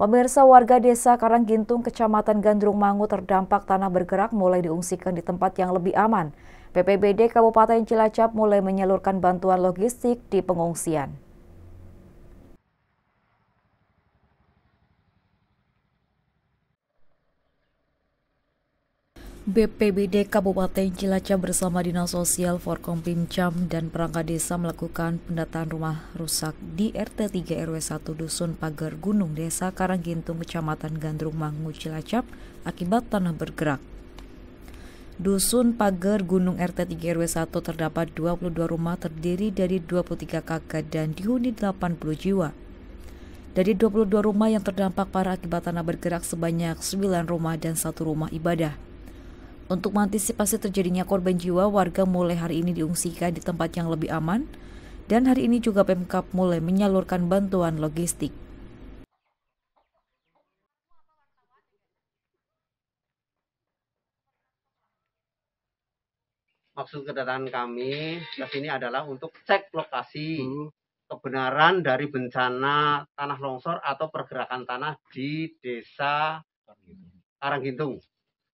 Pemirsa warga desa Karanggintung, Kecamatan Gandrung Mangu terdampak tanah bergerak mulai diungsikan di tempat yang lebih aman. PPBD Kabupaten Cilacap mulai menyalurkan bantuan logistik di pengungsian. BPBD Kabupaten Cilacap bersama Dinas Sosial Forkompimcam dan perangkat desa melakukan pendataan rumah rusak di RT 3 RW 1 Dusun Pagar Gunung Desa Karanggintung Kecamatan Gandrung Mangu Cilacap akibat tanah bergerak. Dusun Pagar Gunung RT 3 RW 1 terdapat 22 rumah terdiri dari 23 kakak dan dihuni 80 jiwa. Dari 22 rumah yang terdampak parah akibat tanah bergerak sebanyak 9 rumah dan satu rumah ibadah. Untuk mengantisipasi terjadinya korban jiwa, warga mulai hari ini diungsikan di tempat yang lebih aman, dan hari ini juga Pemkap mulai menyalurkan bantuan logistik. Maksud kedatangan kami ke sini adalah untuk cek lokasi hmm. kebenaran dari bencana tanah longsor atau pergerakan tanah di desa Karanggintung.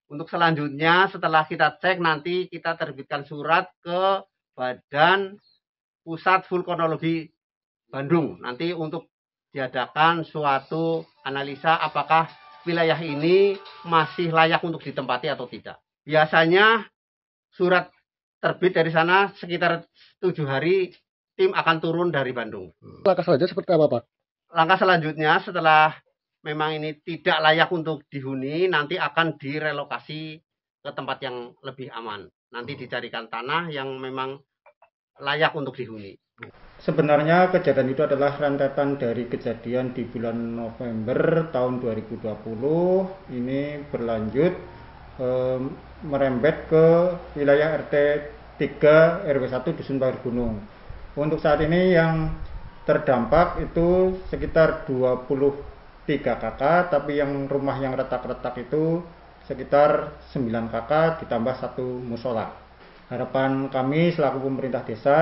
Untuk selanjutnya setelah kita cek nanti kita terbitkan surat ke Badan Pusat Vulkanologi Bandung. Nanti untuk diadakan suatu analisa apakah wilayah ini masih layak untuk ditempati atau tidak. Biasanya surat terbit dari sana sekitar tujuh hari tim akan turun dari Bandung. Langkah selanjutnya seperti apa Pak? Langkah selanjutnya setelah memang ini tidak layak untuk dihuni nanti akan direlokasi ke tempat yang lebih aman. Nanti hmm. dicarikan tanah yang memang layak untuk dihuni. Sebenarnya kejadian itu adalah rentetan dari kejadian di bulan November tahun 2020 ini berlanjut e, merembet ke wilayah RT 3 RW 1 Dusun Pagar Gunung. Untuk saat ini yang terdampak itu sekitar 20 tiga kakak tapi yang rumah yang retak-retak itu sekitar 9 kakak ditambah satu musola harapan kami selaku pemerintah desa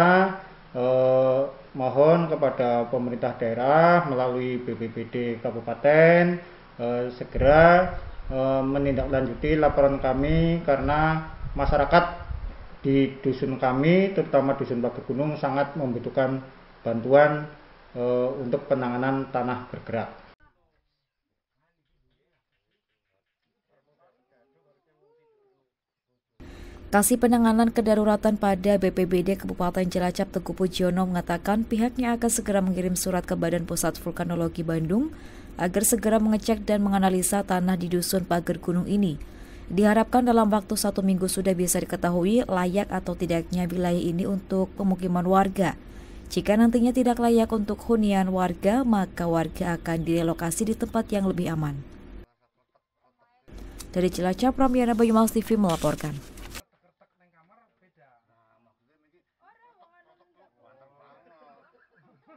eh, mohon kepada pemerintah daerah melalui BPBD Kabupaten eh, segera eh, menindaklanjuti laporan kami karena masyarakat di dusun kami terutama dusun Pager Gunung sangat membutuhkan bantuan e, untuk penanganan tanah bergerak. Kasih Penanganan Kedaruratan pada BPBD Kabupaten Cilacap Teguh Pujiono mengatakan pihaknya akan segera mengirim surat ke Badan Pusat Vulkanologi Bandung agar segera mengecek dan menganalisa tanah di dusun pagar gunung ini. Diharapkan dalam waktu satu minggu sudah bisa diketahui layak atau tidaknya wilayah ini untuk pemukiman warga. Jika nantinya tidak layak untuk hunian warga, maka warga akan direlokasi di tempat yang lebih aman. Dari Cilacap, Ramiana Bayumas TV melaporkan.